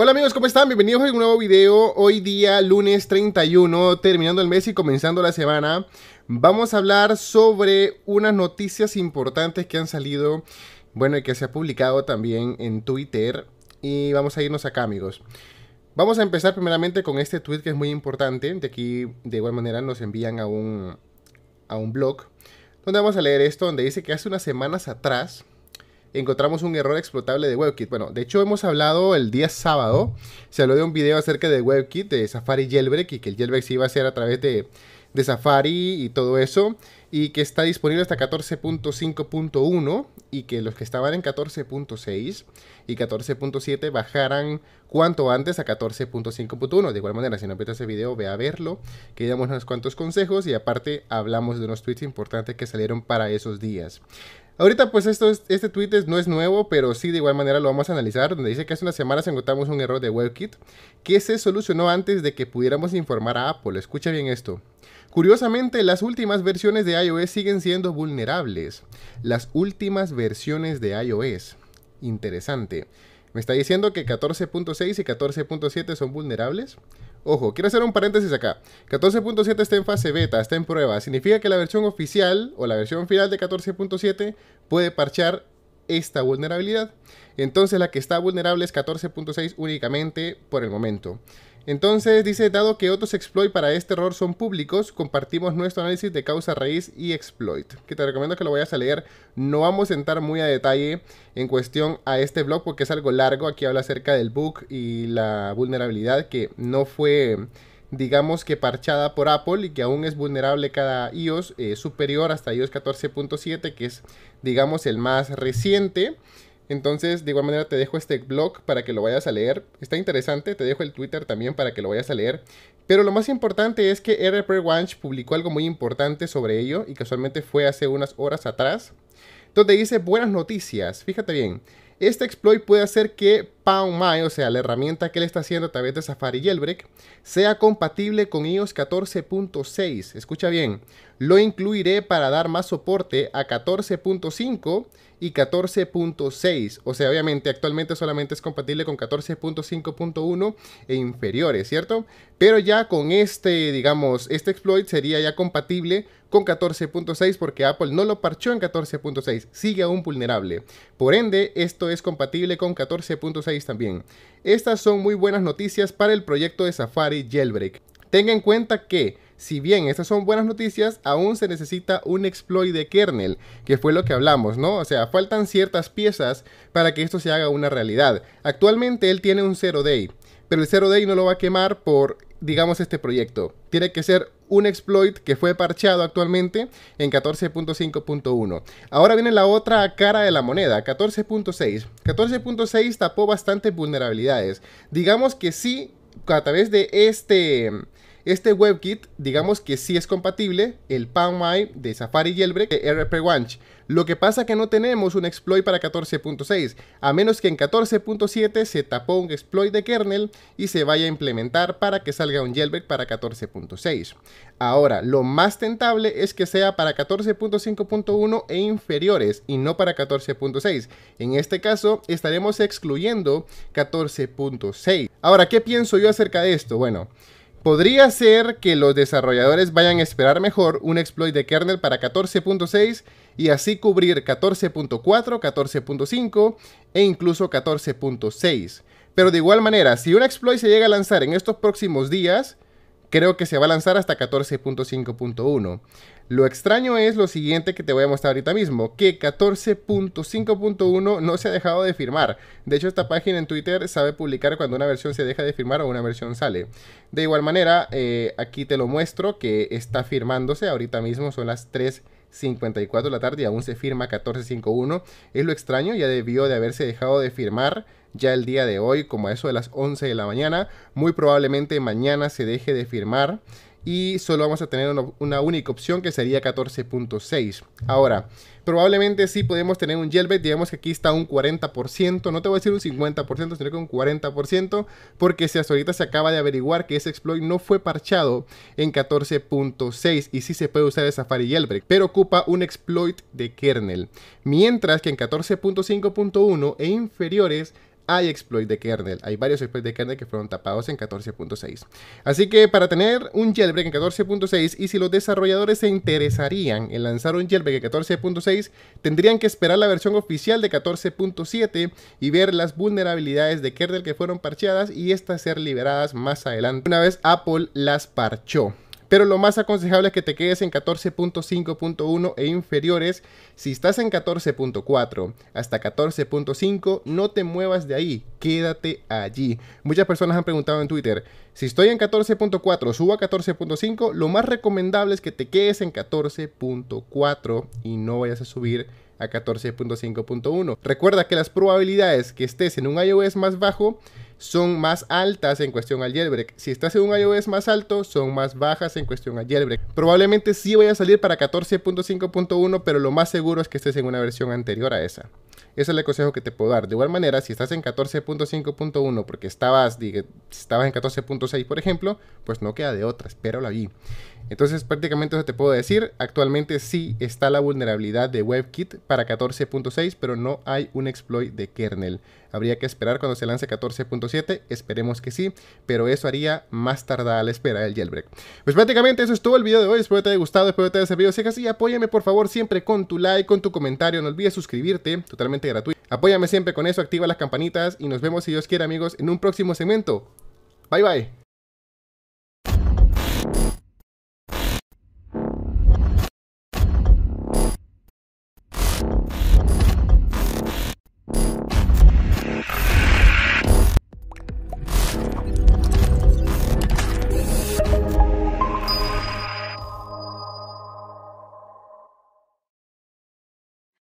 Hola amigos, ¿cómo están? Bienvenidos a un nuevo video. Hoy día, lunes 31, terminando el mes y comenzando la semana, vamos a hablar sobre unas noticias importantes que han salido, bueno, y que se ha publicado también en Twitter. Y vamos a irnos acá, amigos. Vamos a empezar primeramente con este tweet que es muy importante. De aquí, de igual manera, nos envían a un, a un blog, donde vamos a leer esto, donde dice que hace unas semanas atrás encontramos un error explotable de WebKit. Bueno, de hecho hemos hablado el día sábado, se habló de un video acerca de WebKit, de Safari Jailbreak y que el jailbreak se iba a hacer a través de, Safari y todo eso, y que está disponible hasta 14.5.1 y que los que estaban en 14.6 y 14.7 bajaran cuanto antes a 14.5.1. De igual manera, si no viste ese video, ve a verlo, que damos unos cuantos consejos y aparte hablamos de unos tweets importantes que salieron para esos días. Ahorita pues este tweet no es nuevo, pero sí de igual manera lo vamos a analizar, donde dice que hace unas semanas encontramos un error de WebKit que se solucionó antes de que pudiéramos informar a Apple. Escucha bien esto. Curiosamente, las últimas versiones de iOS siguen siendo vulnerables. Las últimas versiones de iOS. Interesante. Me está diciendo que 14.6 y 14.7 son vulnerables. Ojo, quiero hacer un paréntesis acá. 14.7 está en fase beta, está en prueba. Significa que la versión oficial o la versión final de 14.7 puede parchar esta vulnerabilidad. Entonces la que está vulnerable es 14.6 únicamente por el momento. Entonces dice, dado que otros exploit para este error son públicos, compartimos nuestro análisis de causa raíz y exploit, que te recomiendo que lo vayas a leer. No vamos a entrar muy a detalle en cuestión a este blog porque es algo largo. Aquí habla acerca del bug y la vulnerabilidad que no fue, digamos que parchada por Apple y que aún es vulnerable cada iOS eh, superior hasta iOS 14.7, que es, digamos, el más reciente. Entonces, de igual manera, te dejo este blog para que lo vayas a leer. Está interesante, te dejo el Twitter también para que lo vayas a leer. Pero lo más importante es que RP Wanch publicó algo muy importante sobre ello y casualmente fue hace unas horas atrás, donde dice buenas noticias. Fíjate bien, este exploit puede hacer que o sea, la herramienta que él está haciendo a través de Safari Jailbreak, sea compatible con iOS 14.6. Escucha bien, lo incluiré para dar más soporte a 14.5 y 14.6. O sea, obviamente actualmente solamente es compatible con 14.5.1 e inferiores, ¿cierto? Pero ya con este, digamos, este exploit sería ya compatible con 14.6 porque Apple no lo parchó en 14.6, sigue aún vulnerable. Por ende, esto es compatible con 14.6 también. Estas son muy buenas noticias para el proyecto de Safari Jailbreak. Tenga en cuenta que, si bien estas son buenas noticias, aún se necesita un exploit de kernel, que fue lo que hablamos, ¿no? O sea, faltan ciertas piezas para que esto se haga una realidad. Actualmente él tiene un 0 day, pero el 0 day no lo va a quemar por, digamos, este proyecto. Tiene que ser un exploit que fue parcheado actualmente en 14.5.1. Ahora viene la otra cara de la moneda, 14.6. 14.6 tapó bastantes vulnerabilidades. Digamos que sí, a través de este este WebKit, digamos que sí es compatible, el PanMime de Safari Jailbreak de rp Lo que pasa que no tenemos un exploit para 14.6, a menos que en 14.7 se tapó un exploit de kernel y se vaya a implementar para que salga un jailbreak para 14.6. Ahora, lo más tentable es que sea para 14.5.1 e inferiores y no para 14.6. En este caso, estaremos excluyendo 14.6. Ahora, ¿qué pienso yo acerca de esto? Bueno, Podría ser que los desarrolladores vayan a esperar mejor un exploit de kernel para 14.6 y así cubrir 14.4, 14.5 e incluso 14.6. Pero de igual manera, si un exploit se llega a lanzar en estos próximos días, creo que se va a lanzar hasta 14.5.1. Lo extraño es lo siguiente que te voy a mostrar ahorita mismo, que 14.5.1 no se ha dejado de firmar. De hecho, esta página en Twitter sabe publicar cuando una versión se deja de firmar o una versión sale. De igual manera, eh, aquí te lo muestro que está firmándose ahorita mismo, son las 3.54 de la tarde y aún se firma 14.51 es lo extraño ya debió de haberse dejado de firmar ya el día de hoy, como a eso de las 11 de la mañana. Muy probablemente mañana se deje de firmar y solo vamos a tener una, única opción que sería 14.6. Ahora, probablemente sí podemos tener un Jailbreak. digamos que aquí está un 40%, no te voy a decir un 50%, sino que un 40%, porque si hasta ahorita se acaba de averiguar que ese exploit no fue parchado en 14.6 y sí se puede usar el Safari jailbreak, pero ocupa un exploit de kernel, mientras que en 14.5.1 e inferiores hay exploit de kernel. Hay varios exploits de kernel que fueron tapados en 14.6. Así que para tener un jailbreak en 14.6 y si los desarrolladores se interesarían en lanzar un jailbreak en 14.6, tendrían que esperar la versión oficial de 14.7 y ver las vulnerabilidades de kernel que fueron parcheadas y estas ser liberadas más adelante una vez Apple las parchó pero lo más aconsejable es que te quedes en 14.5.1 e inferiores. Si estás en 14.4 hasta 14.5, no te muevas de ahí, quédate allí. Muchas personas han preguntado en Twitter, si estoy en 14.4, subo a 14.5, lo más recomendable es que te quedes en 14.4 y no vayas a subir a 14.5.1. Recuerda que las probabilidades que estés en un iOS más bajo son más altas en cuestión al jailbreak. Si estás en un iOS más alto, son más bajas en cuestión al jailbreak. Probablemente sí vaya a salir para 14.5.1, pero lo más seguro es que estés en una versión anterior a esa. Ese es el consejo que te puedo dar. De igual manera, si estás en 14.5.1 porque estabas, estabas en 14.6, por ejemplo, pues no queda de otra, la allí. Entonces prácticamente eso te puedo decir, actualmente sí está la vulnerabilidad de WebKit para 14.6, pero no hay un exploit de kernel. Habría que esperar cuando se lance 14.7, esperemos que sí, pero eso haría más tardada la espera del jailbreak. Pues prácticamente eso es todo el video de hoy, espero que te haya gustado, espero que te haya servido. Si es así, apóyame por favor siempre con tu like, con tu comentario, no olvides suscribirte, totalmente gratuito. Apóyame siempre con eso, activa las campanitas y nos vemos si Dios quiere amigos en un próximo segmento. Bye bye.